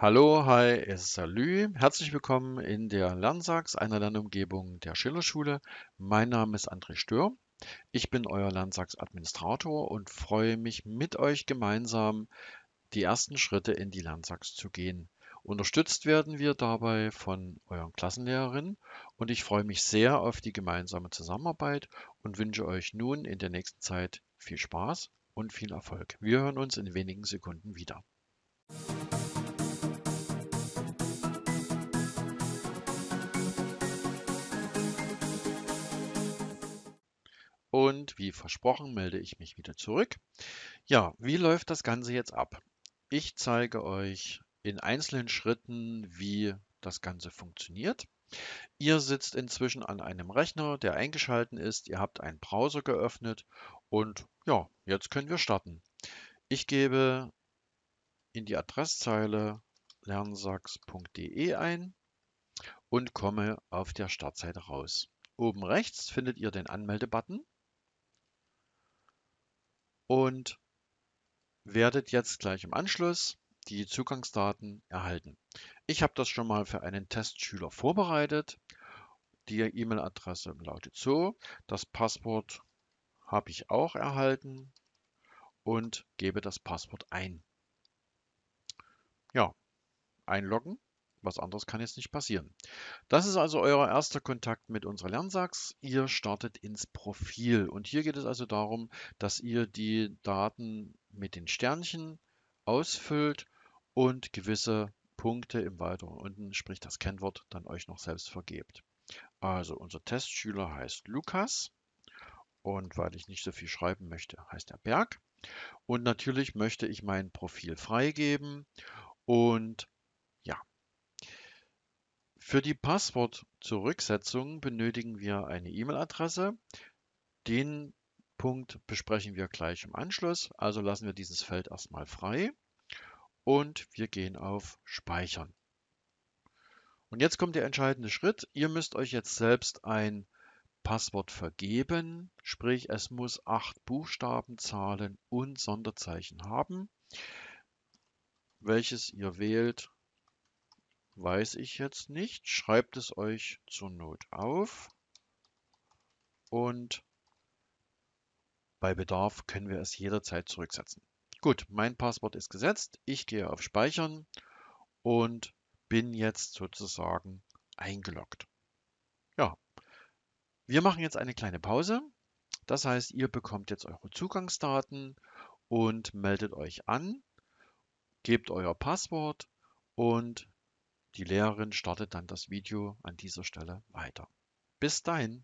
Hallo, hi, es ist salü. Herzlich willkommen in der Lernsachs, einer Lernumgebung der Schillerschule. Mein Name ist André Stör. Ich bin euer Lernsachs-Administrator und freue mich, mit euch gemeinsam die ersten Schritte in die Lernsachs zu gehen. Unterstützt werden wir dabei von euren Klassenlehrerinnen und ich freue mich sehr auf die gemeinsame Zusammenarbeit und wünsche euch nun in der nächsten Zeit viel Spaß und viel Erfolg. Wir hören uns in wenigen Sekunden wieder. Und wie versprochen melde ich mich wieder zurück. Ja, wie läuft das Ganze jetzt ab? Ich zeige euch in einzelnen Schritten, wie das Ganze funktioniert. Ihr sitzt inzwischen an einem Rechner, der eingeschalten ist. Ihr habt einen Browser geöffnet und ja, jetzt können wir starten. Ich gebe in die Adresszeile lernsachs.de ein und komme auf der Startseite raus. Oben rechts findet ihr den Anmeldebutton und werdet jetzt gleich im Anschluss die Zugangsdaten erhalten. Ich habe das schon mal für einen Testschüler vorbereitet. Die E-Mail-Adresse lautet so. Das Passwort habe ich auch erhalten und gebe das Passwort ein. Ja, einloggen. Was anderes kann jetzt nicht passieren. Das ist also euer erster Kontakt mit unserer Lernsachs. Ihr startet ins Profil. Und hier geht es also darum, dass ihr die Daten mit den Sternchen ausfüllt und gewisse Punkte im weiteren unten, sprich das Kennwort, dann euch noch selbst vergebt. Also unser Testschüler heißt Lukas und weil ich nicht so viel schreiben möchte, heißt er Berg. Und natürlich möchte ich mein Profil freigeben und für die Passwort-Zurücksetzung benötigen wir eine E-Mail-Adresse. Den Punkt besprechen wir gleich im Anschluss, also lassen wir dieses Feld erstmal frei und wir gehen auf Speichern. Und jetzt kommt der entscheidende Schritt. Ihr müsst euch jetzt selbst ein Passwort vergeben, sprich es muss acht Buchstaben, Zahlen und Sonderzeichen haben, welches ihr wählt weiß ich jetzt nicht. Schreibt es euch zur Not auf. Und bei Bedarf können wir es jederzeit zurücksetzen. Gut, mein Passwort ist gesetzt. Ich gehe auf Speichern und bin jetzt sozusagen eingeloggt. Ja, wir machen jetzt eine kleine Pause. Das heißt, ihr bekommt jetzt eure Zugangsdaten und meldet euch an, gebt euer Passwort und die Lehrerin startet dann das Video an dieser Stelle weiter. Bis dahin